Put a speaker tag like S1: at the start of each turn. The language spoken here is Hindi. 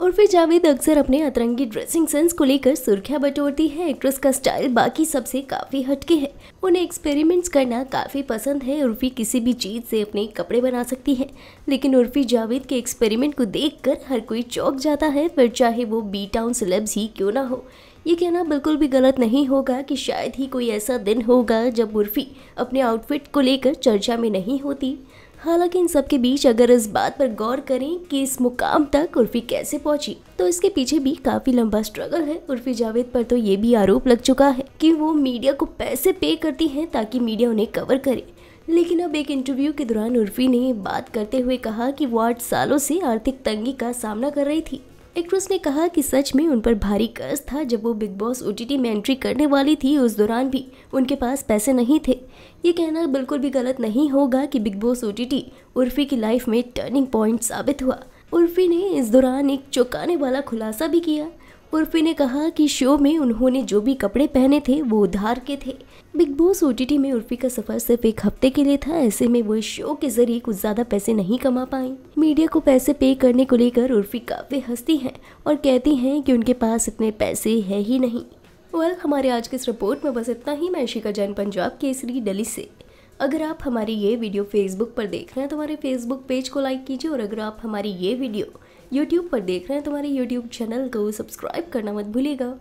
S1: और फिर जावेद अक्सर अपने अतरंगी ड्रेसिंग सेंस को लेकर सुर्खियां बटोरती है एक्ट्रेस का स्टाइल बाकी सबसे काफ़ी हटके है उन्हें एक्सपेरिमेंट्स करना काफ़ी पसंद है उर्फी किसी भी चीज़ से अपने कपड़े बना सकती है लेकिन उर्फी जावेद के एक्सपेरिमेंट को देखकर हर कोई चौक जाता है फिर चाहे वो बी टाउन सिलेब्स ही क्यों ना हो ये कहना बिल्कुल भी गलत नहीं होगा कि शायद ही कोई ऐसा दिन होगा जब उर्फी अपने आउटफिट को लेकर चर्चा में नहीं होती हालांकि इन सबके बीच अगर इस बात पर गौर करें कि इस मुकाम तक उर्फी कैसे पहुंची तो इसके पीछे भी काफी लंबा स्ट्रगल है उर्फी जावेद पर तो ये भी आरोप लग चुका है कि वो मीडिया को पैसे पे करती हैं ताकि मीडिया उन्हें कवर करे लेकिन अब एक इंटरव्यू के दौरान उर्फी ने बात करते हुए कहा कि वो आठ सालों से आर्थिक तंगी का सामना कर रही थी एक्ट्रेस ने कहा कि सच में उन पर भारी कर्ज था जब वो बिग बॉस टी में एंट्री करने वाली थी उस दौरान भी उनके पास पैसे नहीं थे ये कहना बिल्कुल भी गलत नहीं होगा कि बिग बॉस टी उर्फी की लाइफ में टर्निंग पॉइंट साबित हुआ उर्फी ने इस दौरान एक चौंकाने वाला खुलासा भी किया उर्फी ने कहा कि शो में उन्होंने जो भी कपड़े पहने थे वो उधार के थे बिग बॉस ओ में उर्फी का सफर सिर्फ एक हफ्ते के लिए था ऐसे में वो इस शो के जरिए कुछ ज्यादा पैसे नहीं कमा पाई मीडिया को पैसे पे करने को लेकर उर्फी काफी हंसती हैं और कहती हैं कि उनके पास इतने पैसे है ही नहीं वेल well, हमारे आज की इस रिपोर्ट में बस इतना ही मैं शिका जैन पंजाब केसरी डली से अगर आप हमारी ये वीडियो फेसबुक पर देख रहे हैं तो हमारे फेसबुक पेज को लाइक कीजिए और अगर आप हमारी ये वीडियो यूट्यूब पर देख रहे हैं तुम्हारे यूट्यूब चैनल को सब्सक्राइब करना मत भूलिएगा